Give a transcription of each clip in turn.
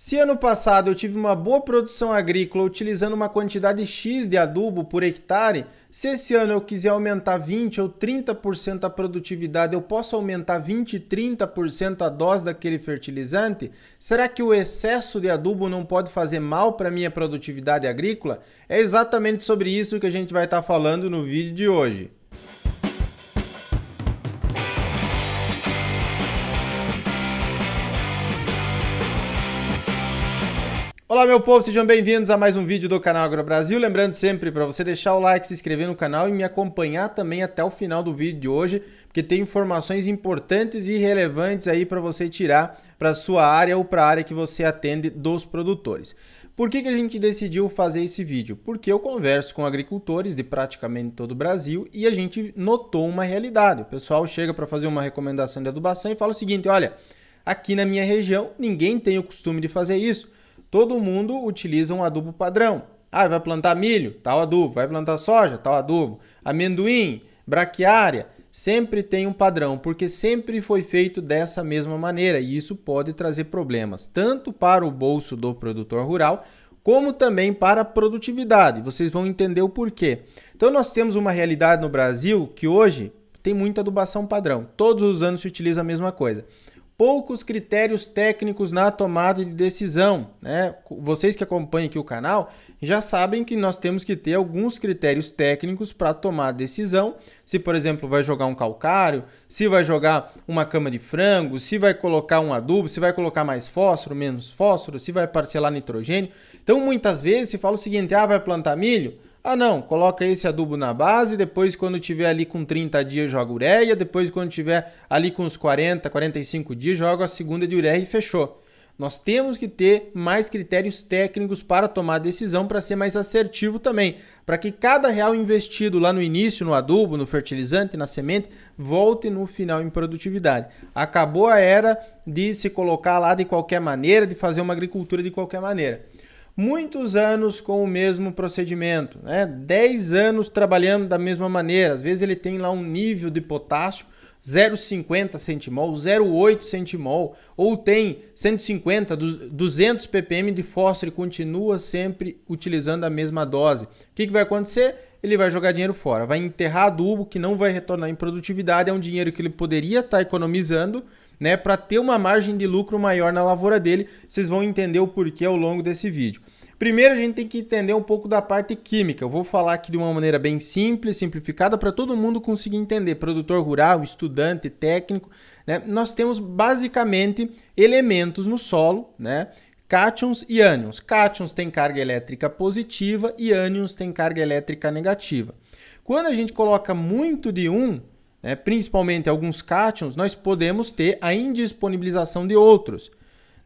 Se ano passado eu tive uma boa produção agrícola utilizando uma quantidade X de adubo por hectare, se esse ano eu quiser aumentar 20 ou 30% a produtividade, eu posso aumentar 20, 30% a dose daquele fertilizante? Será que o excesso de adubo não pode fazer mal para minha produtividade agrícola? É exatamente sobre isso que a gente vai estar tá falando no vídeo de hoje. Olá, meu povo, sejam bem-vindos a mais um vídeo do canal Agro Brasil. Lembrando sempre para você deixar o like, se inscrever no canal e me acompanhar também até o final do vídeo de hoje, porque tem informações importantes e relevantes aí para você tirar para sua área ou para a área que você atende dos produtores. Por que, que a gente decidiu fazer esse vídeo? Porque eu converso com agricultores de praticamente todo o Brasil e a gente notou uma realidade. O pessoal chega para fazer uma recomendação de adubação e fala o seguinte: olha, aqui na minha região ninguém tem o costume de fazer isso Todo mundo utiliza um adubo padrão. Ah, vai plantar milho? Tal adubo. Vai plantar soja? Tal adubo. Amendoim, braquiária, sempre tem um padrão, porque sempre foi feito dessa mesma maneira e isso pode trazer problemas tanto para o bolso do produtor rural como também para a produtividade. Vocês vão entender o porquê. Então nós temos uma realidade no Brasil que hoje tem muita adubação padrão. Todos os anos se utiliza a mesma coisa poucos critérios técnicos na tomada de decisão. Né? Vocês que acompanham aqui o canal já sabem que nós temos que ter alguns critérios técnicos para tomar a decisão. Se, por exemplo, vai jogar um calcário, se vai jogar uma cama de frango, se vai colocar um adubo, se vai colocar mais fósforo, menos fósforo, se vai parcelar nitrogênio. Então, muitas vezes se fala o seguinte: ah, vai plantar milho? Ah, não, coloca esse adubo na base, depois quando tiver ali com 30 dias joga ureia, depois quando tiver ali com uns 40, 45 dias joga a segunda de ureia e fechou. Nós temos que ter mais critérios técnicos para tomar decisão para ser mais assertivo também, para que cada real investido lá no início no adubo, no fertilizante, na semente, volte no final em produtividade. Acabou a era de se colocar lá de qualquer maneira, de fazer uma agricultura de qualquer maneira muitos anos com o mesmo procedimento, né? 10 anos trabalhando da mesma maneira. Às vezes ele tem lá um nível de potássio 0,50 centimol, 0,8 centimol, ou tem 150, 200 ppm de fósforo e continua sempre utilizando a mesma dose. O que, que vai acontecer? Ele vai jogar dinheiro fora, vai enterrar adubo que não vai retornar em produtividade, é um dinheiro que ele poderia estar tá economizando né, para ter uma margem de lucro maior na lavoura dele. Vocês vão entender o porquê ao longo desse vídeo. Primeiro, a gente tem que entender um pouco da parte química. Eu vou falar aqui de uma maneira bem simples, simplificada, para todo mundo conseguir entender. Produtor rural, estudante, técnico, né? Nós temos basicamente elementos no solo, né? Cátions e ânions. Cátions tem carga elétrica positiva e ânions tem carga elétrica negativa. Quando a gente coloca muito de um, né, principalmente alguns cátions, nós podemos ter a indisponibilização de outros.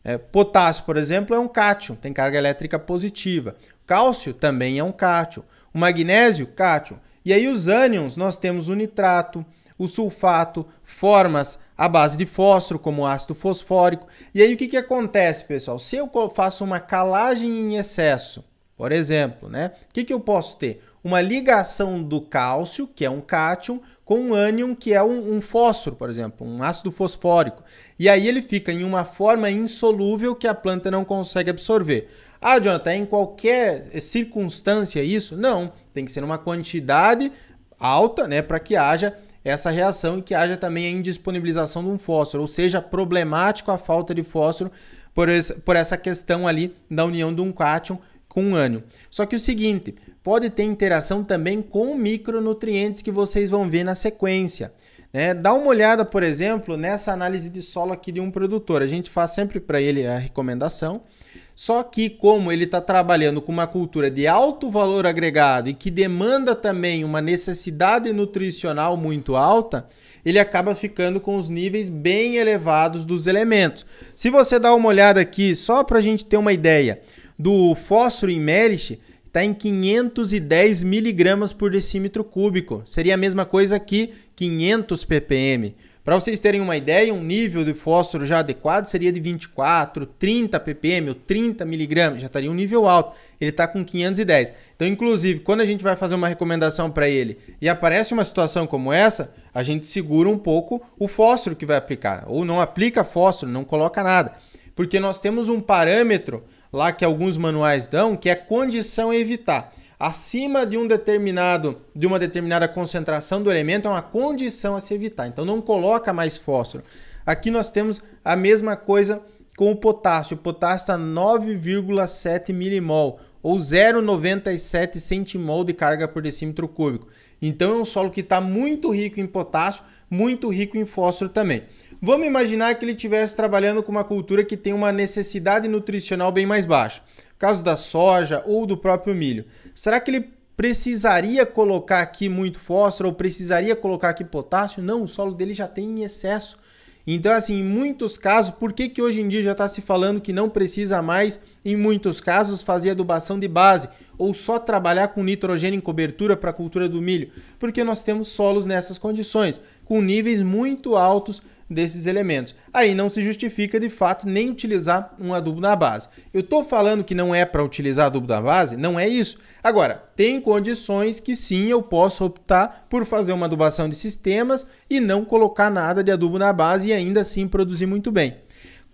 É, potássio, por exemplo, é um cátion, tem carga elétrica positiva. Cálcio também é um cátion. O magnésio, cátion. E aí os ânions, nós temos o nitrato, o sulfato, formas à base de fósforo, como ácido fosfórico. E aí o que, que acontece, pessoal? Se eu faço uma calagem em excesso, por exemplo, né? O que, que eu posso ter? Uma ligação do cálcio, que é um cátion, com um ânion que é um, um, fósforo, por exemplo, um ácido fosfórico. E aí ele fica em uma forma insolúvel que a planta não consegue absorver. Ah, Jonathan, em qualquer circunstância é isso? Não, tem que ser uma quantidade alta, né, para que haja essa reação e que haja também a indisponibilização de um fósforo, ou seja, problemático a falta de fósforo por, por essa questão ali da união de um cátion com um ânion. Só que o seguinte, pode ter interação também com micronutrientes que vocês vão ver na sequência. Né? Dá uma olhada, por exemplo, nessa análise de solo aqui de um produtor. A gente faz sempre para ele a recomendação. Só que, como ele está trabalhando com uma cultura de alto valor agregado e que demanda também uma necessidade nutricional muito alta, ele acaba ficando com os níveis bem elevados dos elementos. Se você dá uma olhada aqui, só para a gente ter uma ideia, do fósforo em Merich está em 510 miligramas por decímetro cúbico. Seria a mesma coisa que 500 ppm. Para vocês terem uma ideia, um nível de fósforo já adequado seria de 24, 30 ppm ou 30 miligramas, já estaria um nível alto. Ele está com 510. Então, inclusive, quando a gente vai fazer uma recomendação para ele e aparece uma situação como essa, a gente segura um pouco o fósforo que vai aplicar, ou não aplica fósforo, não coloca nada, porque nós temos um parâmetro lá que alguns manuais dão, que é condição evitar. Acima de um determinado, de uma determinada concentração do elemento é uma condição a se evitar. Então não coloca mais fósforo. Aqui nós temos a mesma coisa com o potássio. O potássio está 9,7 milimol ou 0,97 centimol de carga por decímetro cúbico. Então é um solo que está muito rico em potássio, muito rico em fósforo também. Vamos imaginar que ele estivesse trabalhando com uma cultura que tem uma necessidade nutricional bem mais baixa, caso da soja ou do próprio milho. Será que ele precisaria colocar aqui muito fósforo ou precisaria colocar aqui potássio? Não, o solo dele já tem em excesso. Então, assim, em muitos casos, por que, que hoje em dia já está se falando que não precisa mais, em muitos casos, fazer adubação de base ou só trabalhar com nitrogênio em cobertura para a cultura do milho? Porque nós temos solos nessas condições, com níveis muito altos desses elementos. Aí não se justifica de fato nem utilizar um adubo na base. Eu estou falando que não é para utilizar adubo na base, não é isso. Agora, tem condições que sim eu posso optar por fazer uma adubação de sistemas e não colocar nada de adubo na base e ainda assim produzir muito bem.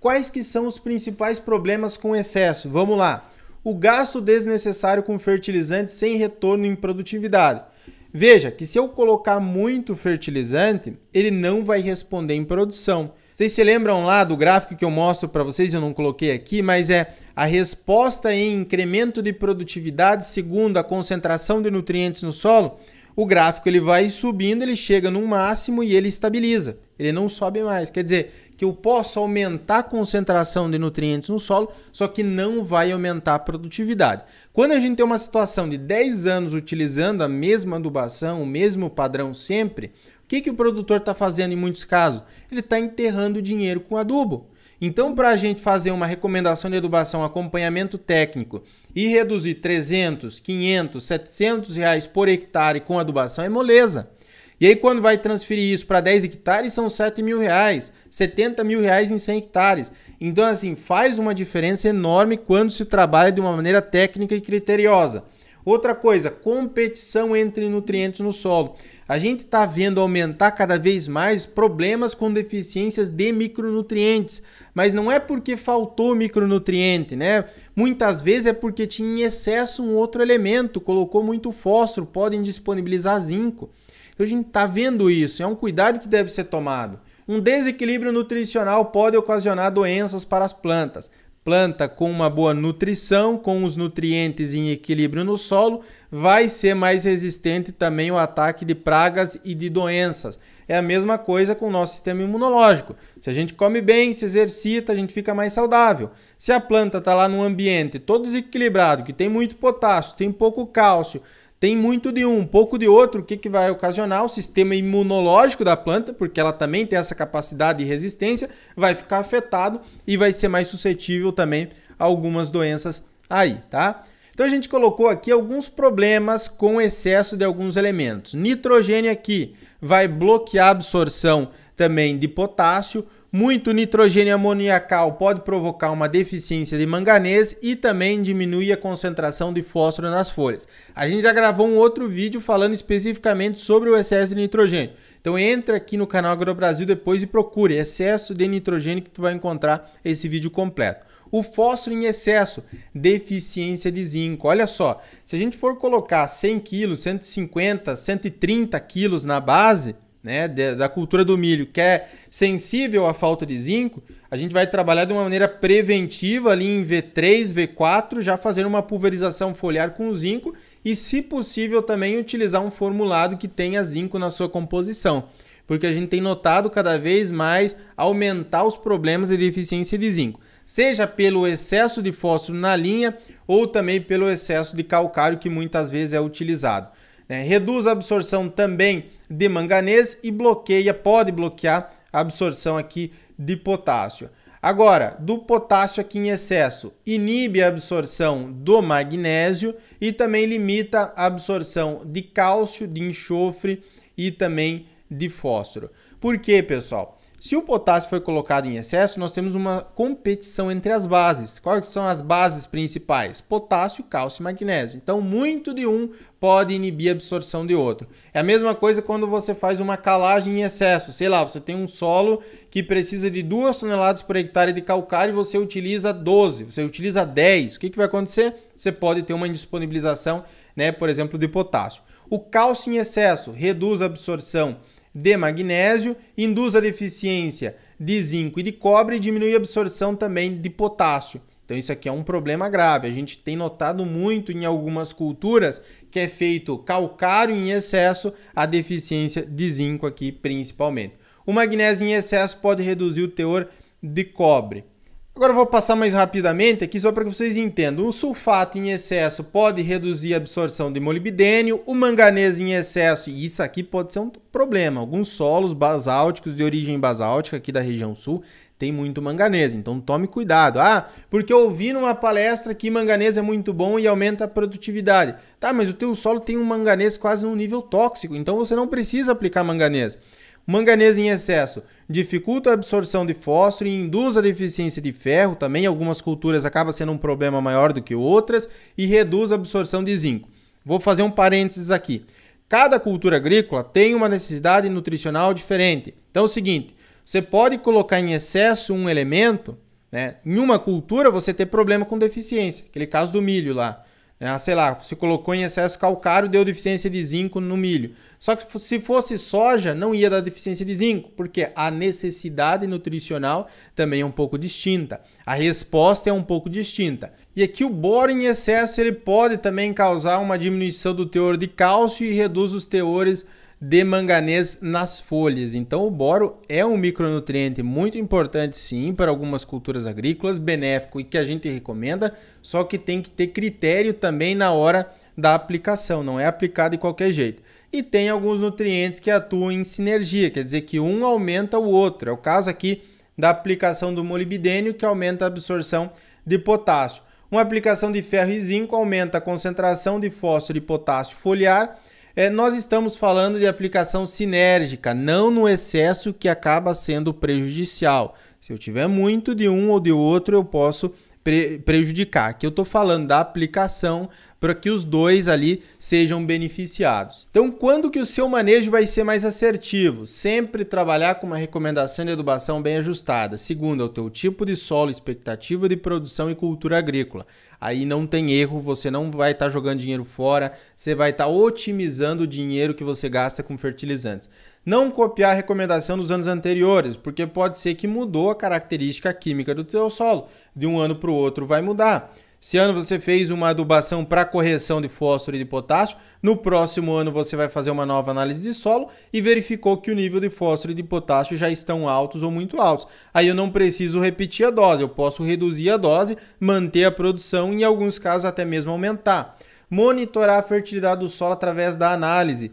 Quais que são os principais problemas com excesso? Vamos lá. O gasto desnecessário com fertilizantes sem retorno em produtividade. Veja que se eu colocar muito fertilizante, ele não vai responder em produção. Vocês se lembram lá do gráfico que eu mostro para vocês, eu não coloquei aqui, mas é a resposta em incremento de produtividade segundo a concentração de nutrientes no solo. O gráfico ele vai subindo, ele chega no máximo e ele estabiliza. Ele não sobe mais. Quer dizer, que eu posso aumentar a concentração de nutrientes no solo, só que não vai aumentar a produtividade. Quando a gente tem uma situação de 10 anos utilizando a mesma adubação, o mesmo padrão sempre, o que, que o produtor está fazendo em muitos casos? Ele está enterrando o dinheiro com adubo. Então, para a gente fazer uma recomendação de adubação, acompanhamento técnico e reduzir 300, 500, 700 reais por hectare com adubação é moleza. E aí, quando vai transferir isso para 10 hectares, são 7 mil reais, 70 mil reais em 100 hectares. Então, assim, faz uma diferença enorme quando se trabalha de uma maneira técnica e criteriosa. Outra coisa, competição entre nutrientes no solo. A gente está vendo aumentar cada vez mais problemas com deficiências de micronutrientes, mas não é porque faltou micronutriente, né? Muitas vezes é porque tinha em excesso um outro elemento, colocou muito fósforo, podem disponibilizar zinco. Então a gente está vendo isso, é um cuidado que deve ser tomado. Um desequilíbrio nutricional pode ocasionar doenças para as plantas. Planta com uma boa nutrição, com os nutrientes em equilíbrio no solo, vai ser mais resistente também ao ataque de pragas e de doenças. É a mesma coisa com o nosso sistema imunológico. Se a gente come bem, se exercita, a gente fica mais saudável. Se a planta está lá num ambiente todo desequilibrado, que tem muito potássio, tem pouco cálcio, tem muito de um, pouco de outro, o que, que vai ocasionar? O sistema imunológico da planta, porque ela também tem essa capacidade de resistência, vai ficar afetado e vai ser mais suscetível também a algumas doenças aí, tá? Então a gente colocou aqui alguns problemas com excesso de alguns elementos. Nitrogênio aqui vai bloquear a absorção também de potássio, muito nitrogênio amoniacal pode provocar uma deficiência de manganês e também diminui a concentração de fósforo nas folhas. A gente já gravou um outro vídeo falando especificamente sobre o excesso de nitrogênio. Então entra aqui no canal AgroBrasil depois e procure excesso de nitrogênio que tu vai encontrar esse vídeo completo. O fósforo em excesso, deficiência de zinco. Olha só, se a gente for colocar 100 kg, 150, 130 kg na base, né, da cultura do milho, que é sensível à falta de zinco, a gente vai trabalhar de uma maneira preventiva ali em V3, V4, já fazendo uma pulverização foliar com zinco e, se possível, também utilizar um formulado que tenha zinco na sua composição, porque a gente tem notado cada vez mais aumentar os problemas de deficiência de zinco, seja pelo excesso de fósforo na linha ou também pelo excesso de calcário que muitas vezes é utilizado. Né? Reduz a absorção também de manganês e bloqueia, pode bloquear a absorção aqui de potássio. Agora, do potássio aqui em excesso, inibe a absorção do magnésio e também limita a absorção de cálcio, de enxofre e também de fósforo. Por quê, pessoal? Se o potássio foi colocado em excesso, nós temos uma competição entre as bases. Quais são as bases principais? Potássio, cálcio e magnésio. Então, muito de um pode inibir a absorção de outro. É a mesma coisa quando você faz uma calagem em excesso. Sei lá, você tem um solo que precisa de 2 toneladas por hectare de calcário e você utiliza 12, você utiliza 10. O que, que vai acontecer? Você pode ter uma indisponibilização, né, por exemplo, de potássio. O cálcio em excesso reduz a absorção de magnésio, induz a deficiência de zinco e de cobre e diminui a absorção também de potássio. Então isso aqui é um problema grave. A gente tem notado muito em algumas culturas que é feito calcário em excesso, a deficiência de zinco aqui principalmente. O magnésio em excesso pode reduzir o teor de cobre. Agora eu vou passar mais rapidamente aqui só para que vocês entendam. O sulfato em excesso pode reduzir a absorção de molibdênio, o manganês em excesso, e isso aqui pode ser um problema. Alguns solos basálticos de origem basáltica aqui da região sul tem muito manganês, então tome cuidado. Ah, porque eu ouvi numa palestra que manganês é muito bom e aumenta a produtividade. Tá, mas o teu solo tem um manganês quase no nível tóxico, então você não precisa aplicar manganês. Manganês em excesso dificulta a absorção de fósforo e induz a deficiência de ferro, também algumas culturas acaba sendo um problema maior do que outras, e reduz a absorção de zinco. Vou fazer um parênteses aqui. Cada cultura agrícola tem uma necessidade nutricional diferente. Então é o seguinte, você pode colocar em excesso um elemento, né? em uma cultura você ter problema com deficiência, aquele caso do milho lá. Ah, sei lá, se colocou em excesso calcário, deu deficiência de zinco no milho. Só que se fosse soja, não ia dar deficiência de zinco, porque a necessidade nutricional também é um pouco distinta. A resposta é um pouco distinta. E aqui o boro em excesso ele pode também causar uma diminuição do teor de cálcio e reduz os teores de manganês nas folhas. Então, o boro é um micronutriente muito importante, sim, para algumas culturas agrícolas, benéfico e que a gente recomenda, só que tem que ter critério também na hora da aplicação, não é aplicado de qualquer jeito. E tem alguns nutrientes que atuam em sinergia, quer dizer que um aumenta o outro. É o caso aqui da aplicação do molibdênio, que aumenta a absorção de potássio. Uma aplicação de ferro e zinco aumenta a concentração de fósforo e potássio foliar é, nós estamos falando de aplicação sinérgica, não no excesso que acaba sendo prejudicial. Se eu tiver muito de um ou de outro, eu posso pre prejudicar. Que eu estou falando da aplicação para que os dois ali sejam beneficiados. Então, quando que o seu manejo vai ser mais assertivo? Sempre trabalhar com uma recomendação de adubação bem ajustada. Segundo, é o teu tipo de solo, expectativa de produção e cultura agrícola. Aí não tem erro, você não vai estar tá jogando dinheiro fora, você vai estar tá otimizando o dinheiro que você gasta com fertilizantes. Não copiar a recomendação dos anos anteriores, porque pode ser que mudou a característica química do teu solo. De um ano para o outro vai mudar. Se ano você fez uma adubação para correção de fósforo e de potássio, no próximo ano você vai fazer uma nova análise de solo e verificou que o nível de fósforo e de potássio já estão altos ou muito altos. Aí eu não preciso repetir a dose, eu posso reduzir a dose, manter a produção e em alguns casos até mesmo aumentar. Monitorar a fertilidade do solo através da análise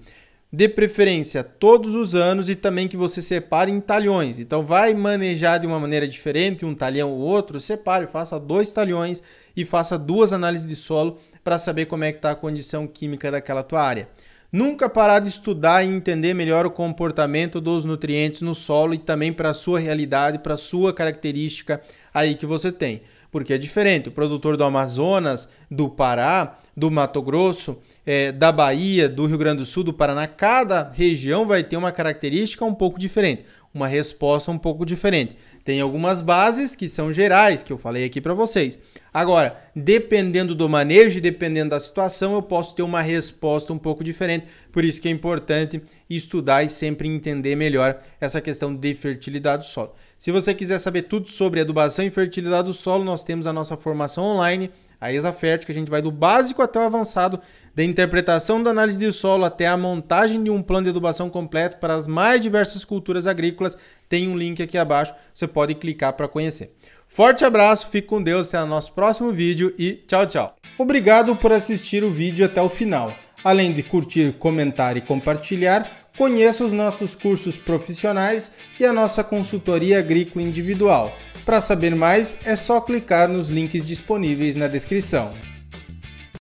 de preferência todos os anos e também que você separe em talhões. Então vai manejar de uma maneira diferente, um talhão ou outro, separe, faça dois talhões e faça duas análises de solo para saber como é que está a condição química daquela tua área. Nunca parar de estudar e entender melhor o comportamento dos nutrientes no solo e também para a sua realidade, para a sua característica aí que você tem. Porque é diferente, o produtor do Amazonas, do Pará, do Mato Grosso, é, da Bahia, do Rio Grande do Sul, do Paraná, cada região vai ter uma característica um pouco diferente, uma resposta um pouco diferente. Tem algumas bases que são gerais, que eu falei aqui para vocês. Agora, dependendo do manejo e dependendo da situação, eu posso ter uma resposta um pouco diferente. Por isso que é importante estudar e sempre entender melhor essa questão de fertilidade do solo. Se você quiser saber tudo sobre adubação e fertilidade do solo, nós temos a nossa formação online, a Exafert, que a gente vai do básico até o avançado da interpretação da análise do solo até a montagem de um plano de adubação completo para as mais diversas culturas agrícolas, tem um link aqui abaixo, você pode clicar para conhecer. Forte abraço, fique com Deus, até o nosso próximo vídeo e tchau, tchau. Obrigado por assistir o vídeo até o final. Além de curtir, comentar e compartilhar, conheça os nossos cursos profissionais e a nossa consultoria agrícola individual. Para saber mais, é só clicar nos links disponíveis na descrição.